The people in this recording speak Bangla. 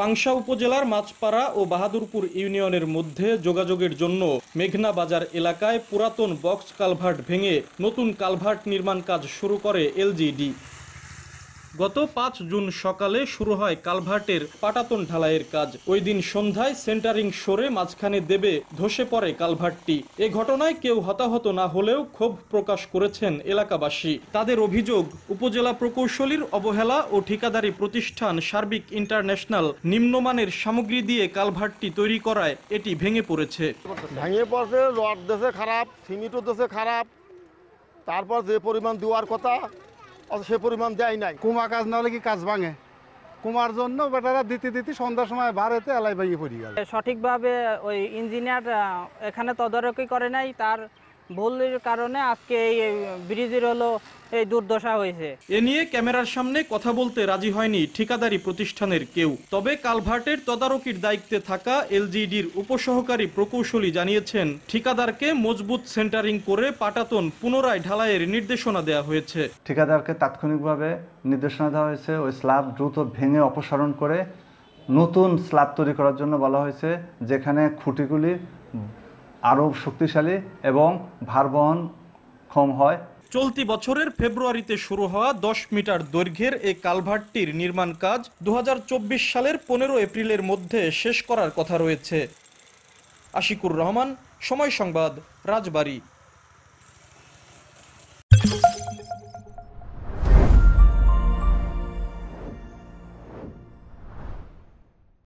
পাংশা উপজেলার মাছপাড়া ও বাহাদুরপুর ইউনিয়নের মধ্যে যোগাযোগের জন্য মেঘনা বাজার এলাকায় পুরাতন বক্স কালভার্ট ভেঙে নতুন কালভার্ট নির্মাণ কাজ শুরু করে এলজিডি গত পাঁচ জুন সকালে শুরু হয় কালভার্টের পাটাতন ঢালাইয়ের কাজ ওই দিন সন্ধ্যায় সেন্টারিং সরে মাঝখানে দেবে ধসে পড়ে কালভার্টটি এ ঘটনায় কেউ হতাহত না হলেও ক্ষোভ প্রকাশ করেছেন এলাকাবাসী তাদের অভিযোগ উপজেলা প্রকৌশলীর অবহেলা ও ঠিকাদারি প্রতিষ্ঠান সার্বিক ইন্টারন্যাশনাল নিম্নমানের সামগ্রী দিয়ে কালভার্টটি তৈরি করায় এটি ভেঙে পড়েছে ভেঙে পড়ছে রড দেশে খারাপ সিমিটও দেশে খারাপ তারপর যে পরিমাণ দেওয়ার কথা সে পরিমাণ দেয় নাই কুমা কাজ না হলে কি কাজ ভাঙে কুমার জন্য বেটারা দিতে দিতে সন্ধ্যার সময় ভারতে এলাই ভাঙিয়ে পড়ে গেল সঠিকভাবে ওই ইঞ্জিনিয়ার এখানে তদারকি করে নাই তার ভুলের কারণে আজকে এই ব্রিজের হলো এই দুর্দশা হয়েছে এ নিয়ে ক্যামেরার সামনে কথা বলতে রাজি হয়নি ঠিকাদারি প্রতিষ্ঠানের কেউ তবে কালভার্টের তদারকির দায়িত্বে থাকা এলজিডির উপসহকারী প্রকৌশলী জানিয়েছেন ঠিকাদারকে মজবুত সেন্টারিং করে পাটাতন পুনরায় ঢালাইয়ের নির্দেশনা দেওয়া হয়েছে ঠিকাদারকে তাৎক্ষণিকভাবে নির্দেশনা দেওয়া হয়েছে ওই স্ল্যাব দ্রুত ভেঙে অপসারণ করে নতুন স্ল্যাব তৈরি করার জন্য বলা হয়েছে যেখানে খুঁটিগুলি আরও শক্তিশালী এবং ভারবহন ক্ষম হয় চলতি বছরের ফেব্রুয়ারিতে শুরু হওয়া দশ মিটার দৈর্ঘ্যের এই কালভার্টটির নির্মাণ কাজ দু সালের পনেরো এপ্রিলের মধ্যে শেষ করার কথা রয়েছে আশিকুর রহমান সময় সংবাদ রাজবাড়ী